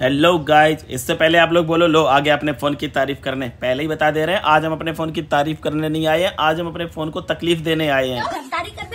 hello guys इससे पहले आप लोग बोलो लो आगे अपने फ़ोन की तारीफ करने पहले ही बता दे रहे हैं आज हम अपने फ़ोन की तारीफ करने नहीं आए हैं आज हम अपने फ़ोन को तकलीफ देने आए हैं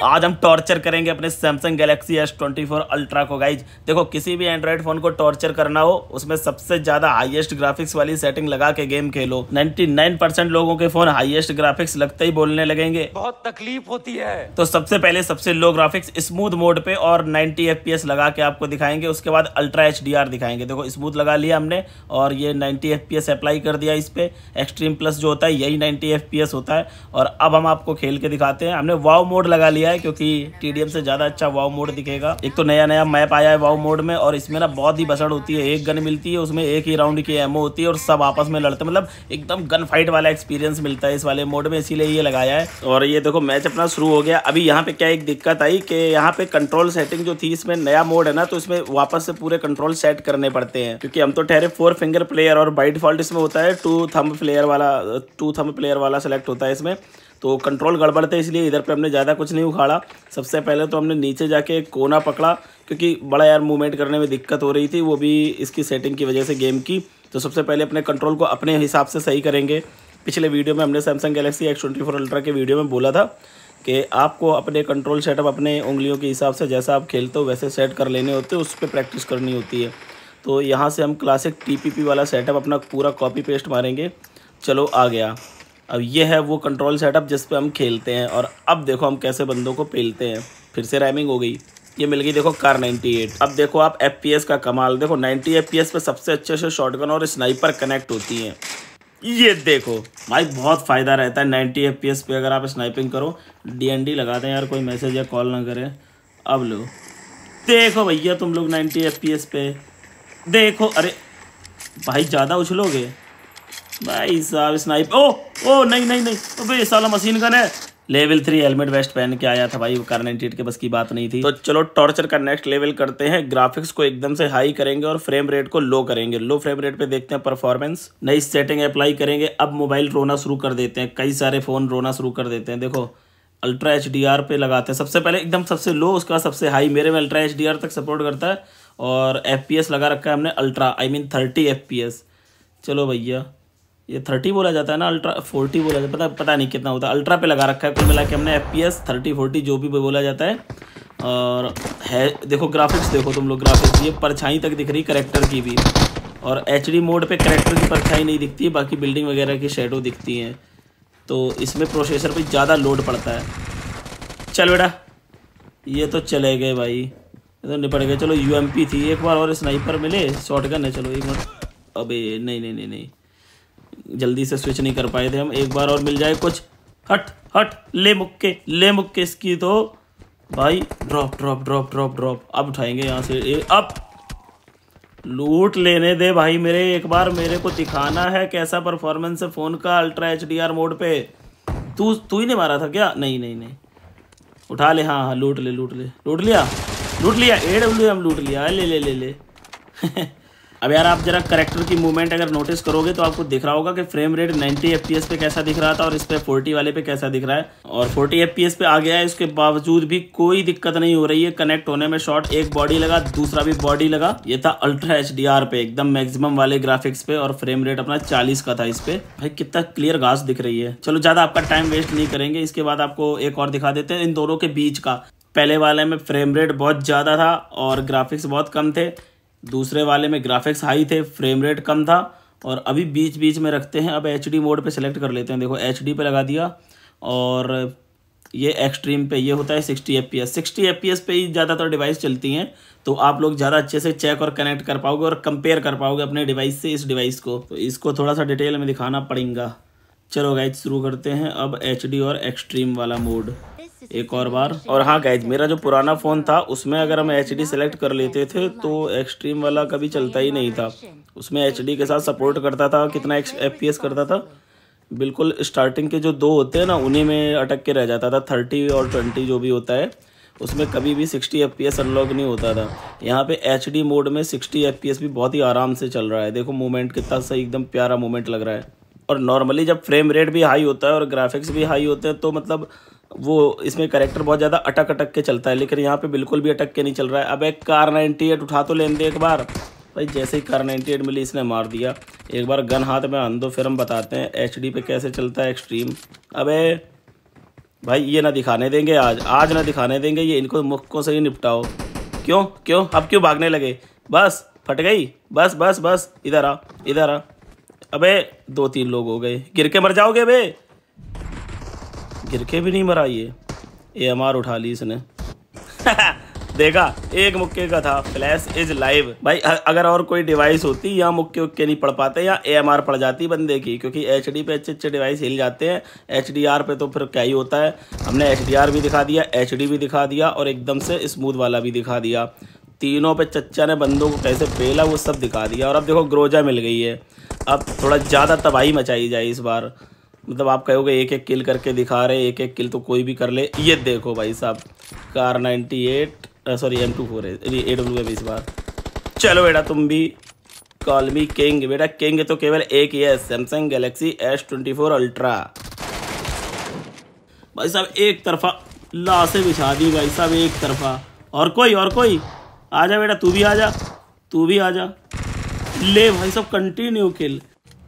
आज हम टॉर्चर करेंगे अपने Samsung Galaxy S twenty four Ultra को गाइज देखो किसी भी एंड्रॉइड फ़ोन को टॉर्चर करना हो उसमें सबसे ज़्यादा हाइएस्ट ग्राफिक्स वाली सेटिंग लगा के गेम खेलो नाइन्टी नाइन परसेंट लोगों के फ़ोन हाइएस्ट ग्राफिक्स लगते ही बोलने लगेंगे बहुत तकलीफ होती है तो सबसे पहले सबसे लो ग्राफिक्स स्मूथ मोड पे और नाइन्टी एफ लगा के आपको दिखाएंगे उसके बाद अल्ट्रा एच दिखाएंगे देखो पच्चीस लगा लिया हमने और ये नाइन्टी एफ अप्लाई कर दिया इस पर एक्सट्रीम प्लस जो होता है यही 90 एफ होता है और अब हम आपको खेल के दिखाते हैं हमने वाव मोड लगा लिया है क्योंकि टी से ज़्यादा अच्छा वाव मोड दिखेगा एक तो नया नया मैप आया है वाव मोड में और इसमें ना बहुत ही बसड़ होती है एक गन मिलती है उसमें एक ही राउंड की एमओ होती है और सब आपस में लड़ते मतलब एकदम गन फाइट वाला एक्सपीरियंस मिलता है इस वाले मोड में इसीलिए ये लगाया है और ये देखो मैच अपना शुरू हो गया अभी यहाँ पे क्या एक दिक्कत आई कि यहाँ पे कंट्रोल सेटिंग जो थी इसमें नया मोड है ना तो इसमें वापस से पूरे कंट्रोल सेट करने पड़ते हैं हैं क्योंकि हम तो ठहरे फोर फिंगर प्लेयर और बाई डिफॉल्ट इसमें होता है टू थंब प्लेयर वाला टू थंब प्लेयर वाला सेलेक्ट होता है इसमें तो कंट्रोल गड़बड़ थे इसलिए इधर पे हमने ज़्यादा कुछ नहीं उखाड़ा सबसे पहले तो हमने नीचे जाके कोना पकड़ा क्योंकि बड़ा यार मूवमेंट करने में दिक्कत हो रही थी वो भी इसकी सेटिंग की वजह से गेम की तो सबसे पहले अपने कंट्रोल को अपने हिसाब से सही करेंगे पिछले वीडियो में हमने Samsung Galaxy X twenty four Ultra के वीडियो में बोला था कि आपको अपने कंट्रोल सेटअप अपने उंगलियों के हिसाब से जैसा आप खेलते हो वैसे सेट कर लेने होते हैं उस पर प्रैक्टिस करनी होती है तो यहाँ से हम क्लासिक टीपीपी वाला सेटअप अपना पूरा कॉपी पेस्ट मारेंगे चलो आ गया अब ये है वो कंट्रोल सेटअप जिस पे हम खेलते हैं और अब देखो हम कैसे बंदों को पेलते हैं फिर से रैमिंग हो गई ये मिल गई देखो कार 98 अब देखो आप एफ का कमाल देखो 90 एफ पे सबसे अच्छे से शॉटगन और स्नाइपर कनेक्ट होती हैं ये देखो भाई बहुत फ़ायदा रहता है 90 एफ पे अगर आप स्नाइपिंग करो डी लगा दें यार कोई मैसेज या कॉल ना करें अब लो देखो भैया तुम लोग नाइन्टी एफ पे देखो अरे भाई ज़्यादा उछलोगे भाई साहब स्नाइप ओ ओ नहीं नहीं नहीं अबे साला मशीन गन है लेवल थ्री हेलमेट वेस्ट पहन के आया था भाई वो कार के बस की बात नहीं थी तो चलो टॉर्चर का नेक्स्ट लेवल करते हैं ग्राफिक्स को एकदम से हाई करेंगे और फ्रेम रेट को लो करेंगे लो फ्रेम रेट पे देखते हैं परफॉर्मेंस नई सेटिंग अप्लाई करेंगे अब मोबाइल रोना शुरू कर देते हैं कई सारे फोन रोना शुरू कर देते हैं देखो अल्ट्रा एच डी आर पे लगाते हैं सबसे पहले एकदम सबसे लो उसका सबसे हाई मेरे में अल्ट्रा एच डी आर तक सपोर्ट करता है और एफ पी एस लगा रखा है हमने ultra I mean thirty F P S चलो भैया ये थर्टी बोला जाता है ना अल्ट्रा फोर्टी बोला जाता है पता पता नहीं कितना होता है अल्ट्रा पे लगा रखा है कुल मिला के हमने F P S thirty forty जो भी बोला जाता है और है देखो ग्राफिक्स देखो तुम लोग ग्राफिक्स ये परछाई तक दिख रही करेक्टर की भी और एच डी मोड पर करेक्टर की परछाई नहीं दिखती बाकी बिल्डिंग वगैरह की शेडो दिखती हैं तो इसमें प्रोसेसर पे ज़्यादा लोड पड़ता है चल बेटा ये तो चले गए भाई ये तो निपट गए चलो यू थी एक बार और स्नाइपर मिले शॉर्ट गन है चलो एक बार अबे नहीं नहीं नहीं नहीं जल्दी से स्विच नहीं कर पाए थे हम एक बार और मिल जाए कुछ हट हट ले मुक्के ले मुक्के इसकी तो भाई drop drop drop drop drop अब उठाएंगे यहाँ से अब लूट लेने दे भाई मेरे एक बार मेरे को दिखाना है कैसा परफॉर्मेंस है फ़ोन का अल्ट्रा एच मोड पे तू तू ही नहीं मारा था क्या नहीं नहीं नहीं उठा ले हाँ हाँ लूट ले लूट ले लूट लिया लूट लिया ए डब्ल्यू एम लूट लिया ले ले ले ले अब यार आप जरा करेक्टर की मूवमेंट अगर नोटिस करोगे तो आपको दिख रहा होगा कि फ्रेम रेट 90 एफ पे कैसा दिख रहा था और इस पे 40 वाले पे कैसा दिख रहा है और 40 एफ पे आ गया है इसके बावजूद भी कोई दिक्कत नहीं हो रही है कनेक्ट होने में शॉट एक बॉडी लगा दूसरा भी बॉडी लगा ये था अल्ट्रा एच पे एकदम मैक्सिमम वाले ग्राफिक्स पे और फ्रेम रेट अपना चालीस का था इस पे भाई कितना क्लियर घास दिख रही है चलो ज्यादा आपका टाइम वेस्ट नहीं करेंगे इसके बाद आपको एक और दिखा देते हैं इन दोनों के बीच का पहले वाले में फ्रेम रेट बहुत ज़्यादा था और ग्राफिक्स बहुत कम थे दूसरे वाले में ग्राफिक्स हाई थे फ्रेम रेट कम था और अभी बीच बीच में रखते हैं अब एच मोड पर सेलेक्ट कर लेते हैं देखो एच पे लगा दिया और ये एक्सट्रीम पे ये होता है sixty F P S sixty F P S पे ही ज़्यादातर डिवाइस चलती हैं तो आप लोग ज़्यादा अच्छे से चेक और कनेक्ट कर पाओगे और कंपेयर कर पाओगे अपने डिवाइस से इस डिवाइस को तो इसको थोड़ा सा डिटेल में दिखाना पड़ेगा चलो गाइज शुरू करते हैं अब एच और एक्सट्रीम वाला मोड एक और बार और हाँ गैज मेरा जो पुराना फ़ोन था उसमें अगर हम एच डी सेलेक्ट कर लेते थे तो एक्सट्रीम वाला कभी चलता ही नहीं था उसमें एच डी के साथ सपोर्ट करता था कितना एफ पी एस करता था बिल्कुल स्टार्टिंग के जो दो होते हैं ना उन्हीं में अटक के रह जाता था थर्टी और ट्वेंटी जो भी होता है उसमें कभी भी sixty F P S unlock नहीं होता था यहाँ पे एच डी मोड में सिक्सटी एफ पी एस भी बहुत ही आराम से चल रहा है देखो मोमेंट कितना सही एकदम प्यारा मोमेंट लग रहा है और नॉर्मली जब फ्रेम रेट भी हाई होता है और ग्राफिक्स भी हाई होते हैं तो मतलब वो इसमें करेक्टर बहुत ज़्यादा अटक अटक के चलता है लेकिन यहाँ पे बिल्कुल भी अटक के नहीं चल रहा है अब एक कार 98 उठा तो लेंदे एक बार भाई जैसे ही कार 98 मिली इसने मार दिया एक बार गन हाथ में आन दो फिर हम बताते हैं एच पे कैसे चलता है एक्सट्रीम अबे भाई ये ना दिखाने देंगे आज आज ना दिखाने देंगे ये इनको मुक्कों से ही निपटाओ क्यों क्यों अब क्यों भागने लगे बस फट गई बस बस बस इधर आ इधर आ अबे दो तीन लोग हो गए गिर के मर जाओगे अबे गिर के भी नहीं मरा ये ए एम उठा ली इसने देखा एक मुक्के का था फ्लैश इज लाइव भाई अगर और कोई डिवाइस होती या मुक्के उक्के नहीं पड़ पाते या एम आर पड़ जाती बंदे की क्योंकि एच डी पे अच्छे अच्छे डिवाइस हिल जाते हैं एच डी आर पे तो फिर क्या ही होता है हमने एच डी आर भी दिखा दिया एच डी भी दिखा दिया और एकदम से स्मूथ वाला भी दिखा दिया तीनों पे चच्चा ने बंदों को कैसे पेला वो सब दिखा दिया और अब देखो ग्रोजा मिल गई है अब थोड़ा ज़्यादा तबाही मचाई जाए इस बार मतलब आप कहोगे एक एक किल करके दिखा रहे एक एक किल तो कोई भी कर ले ये देखो भाई साहब car 98 sorry M two four है ए डब्ल्यू है इस बार चलो बेटा तुम भी कॉल मी किंग बेटा किंग तो केवल एक ही है Samsung Galaxy S twenty four Ultra भाई साहब एक तरफा लाशें बिछा दी भाई साहब एक तरफा और कोई और कोई आ जा बेटा तू भी आ जा तू भी आ जा ले भाई साहब कंटिन्यू किल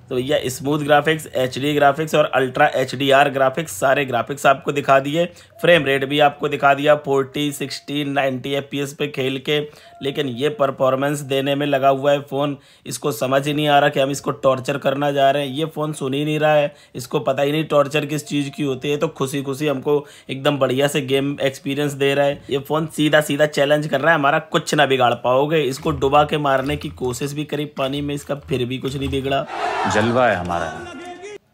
तो भैया स्मूथ ग्राफिक्स एच ग्राफिक्स और अल्ट्रा एच ग्राफिक्स सारे ग्राफिक्स आपको दिखा दिए फ्रेम रेट भी आपको दिखा दिया 40, 60, 90 एफ पे खेल के लेकिन ये परफॉर्मेंस देने में लगा हुआ है फ़ोन इसको समझ ही नहीं आ रहा कि हम इसको टॉर्चर करना जा रहे हैं ये फ़ोन सुन ही नहीं रहा है इसको पता ही नहीं टॉर्चर किस चीज़ की होती है तो खुशी खुशी हमको एकदम बढ़िया से गेम एक्सपीरियंस दे रहा है ये फ़ोन सीधा सीधा चैलेंज कर रहा है हमारा कुछ ना बिगाड़ पाओगे इसको डुबा के मारने की कोशिश भी करी पानी में इसका फिर भी कुछ नहीं बिगड़ा जलवा है हमारा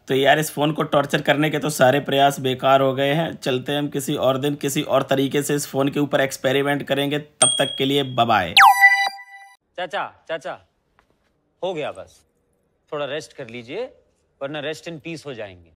तो यार इस फ़ोन को टॉर्चर करने के तो सारे प्रयास बेकार हो गए हैं चलते हम किसी और दिन किसी और तरीके से इस फ़ोन के ऊपर एक्सपेरिमेंट करेंगे तब तक के लिए बबाए चाचा चाचा हो गया बस थोड़ा रेस्ट कर लीजिए वरना रेस्ट इन पीस हो जाएंगे